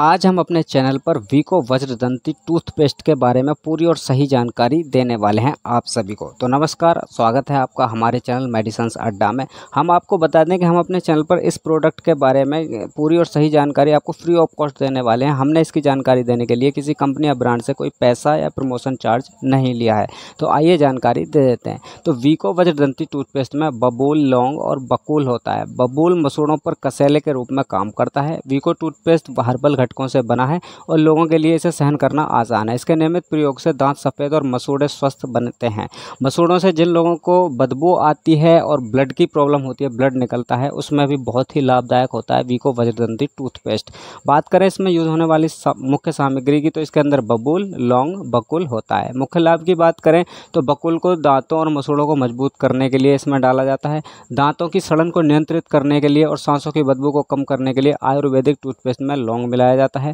आज हम अपने चैनल पर वीको वज्रदंती टूथपेस्ट के बारे में पूरी और सही जानकारी देने वाले हैं आप सभी को तो नमस्कार स्वागत है आपका हमारे चैनल मेडिसन अड्डा में हम आपको बता दें कि हम अपने चैनल पर इस प्रोडक्ट के बारे में पूरी और सही जानकारी आपको फ्री ऑफ कॉस्ट देने वाले हैं हमने इसकी जानकारी देने के लिए किसी कंपनी या ब्रांड से कोई पैसा या प्रमोशन चार्ज नहीं लिया है तो आइए जानकारी दे देते हैं तो वीको वज्रदंती टूथपेस्ट में बबूल लौंग और बकूल होता है बबूल मसूड़ों पर कसैले के रूप में काम करता है वीको टूथपेस्ट हर्बल घटकों से बना है और लोगों के लिए इसे सहन करना आसान है इसके नियमित प्रयोग से दांत सफ़ेद और मसूड़े स्वस्थ बनते हैं मसूड़ों से जिन लोगों को बदबू आती है और ब्लड की प्रॉब्लम होती है ब्लड निकलता है उसमें भी बहुत ही लाभदायक होता है वीको वज्रदंती टूथपेस्ट बात करें इसमें यूज़ होने वाली सा, मुख्य सामग्री की तो इसके अंदर बबूल लौंग बकुल होता है मुख्य लाभ की बात करें तो बकुल को दांतों और मसूड़ों को मजबूत करने के लिए इसमें डाला जाता है दांतों की सड़न को नियंत्रित करने के लिए और सांसों की बदबू को कम करने के लिए आयुर्वेदिक टूथपेस्ट में लौंग मिलाया पाया जाता है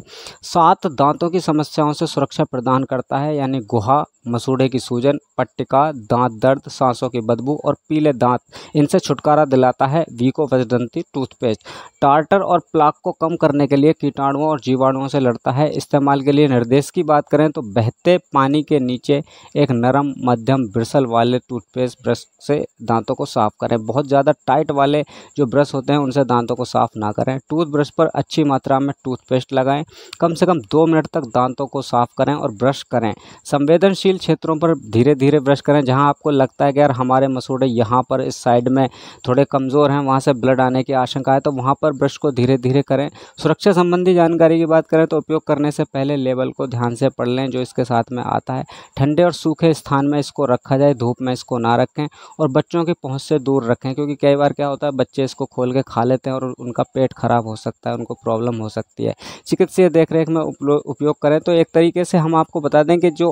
सात दांतों की समस्याओं से सुरक्षा प्रदान करता है यानी गुहा मसूड़े की सूजन पट्टिका दांत दर्द सांसों की बदबू और पीले दांत इनसे छुटकारा दिलाता है वीको वजदंती टूथपेस्ट टार्टर और प्लाक को कम करने के लिए कीटाणुओं और जीवाणुओं से लड़ता है इस्तेमाल के लिए निर्देश की बात करें तो बहते पानी के नीचे एक नरम मध्यम ब्रिसल वाले टूथपेस्ट ब्रश से दांतों को साफ करें बहुत ज़्यादा टाइट वाले जो ब्रश होते हैं उनसे दांतों को साफ ना करें टूथब्रश पर अच्छी मात्रा में टूथपेस्ट पेस्ट लगाएं कम से कम दो मिनट तक दांतों को साफ करें और ब्रश करें संवेदनशील क्षेत्रों पर धीरे धीरे ब्रश करें जहाँ आपको लगता है कि यार हमारे मसूड़े यहाँ पर इस साइड में थोड़े कमज़ोर हैं वहाँ से ब्लड आने की आशंका है तो वहाँ पर ब्रश को धीरे धीरे करें सुरक्षा संबंधी जानकारी की बात करें तो उपयोग करने से पहले लेबल को ध्यान से पढ़ लें जो इसके साथ में आता है ठंडे और सूखे स्थान में इसको रखा जाए धूप में इसको ना रखें और बच्चों की पहुँच से दूर रखें क्योंकि कई बार क्या होता है बच्चे इसको खोल के खा लेते हैं और उनका पेट ख़राब हो सकता है उनको प्रॉब्लम हो सकती है चिकित्सीय देख रेख में उपयोग करें तो एक तरीके से हम आपको बता दें कि जो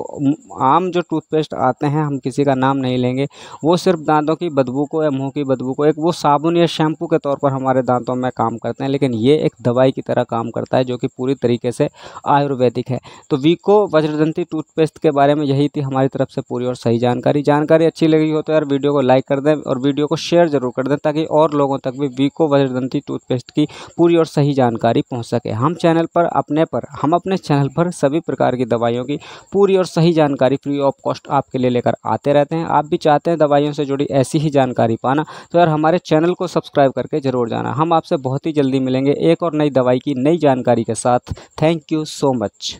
आम जो टूथपेस्ट आते हैं हम किसी का नाम नहीं लेंगे वो सिर्फ दांतों की बदबू को या मुँह की बदबू को एक वो साबुन या शैम्पू के तौर पर हमारे दांतों में काम करते हैं लेकिन ये एक दवाई की तरह काम करता है जो कि पूरी तरीके से आयुर्वेदिक है तो वीको वज्रदंती टूथपेस्ट के बारे में यही थी हमारी तरफ से पूरी और सही जानकारी जानकारी अच्छी लगी हो तो यार वीडियो को लाइक कर दें और वीडियो को शेयर ज़रूर कर दें ताकि और लोगों तक भी वीको वज्रदंती टूथपेस्ट की पूरी और सही जानकारी पहुँच सके हम चैनल चैनल पर अपने पर हम अपने चैनल पर सभी प्रकार की दवाइयों की पूरी और सही जानकारी फ्री ऑफ कॉस्ट आपके लिए लेकर आते रहते हैं आप भी चाहते हैं दवाइयों से जुड़ी ऐसी ही जानकारी पाना तो यार हमारे चैनल को सब्सक्राइब करके ज़रूर जाना हम आपसे बहुत ही जल्दी मिलेंगे एक और नई दवाई की नई जानकारी के साथ थैंक यू सो मच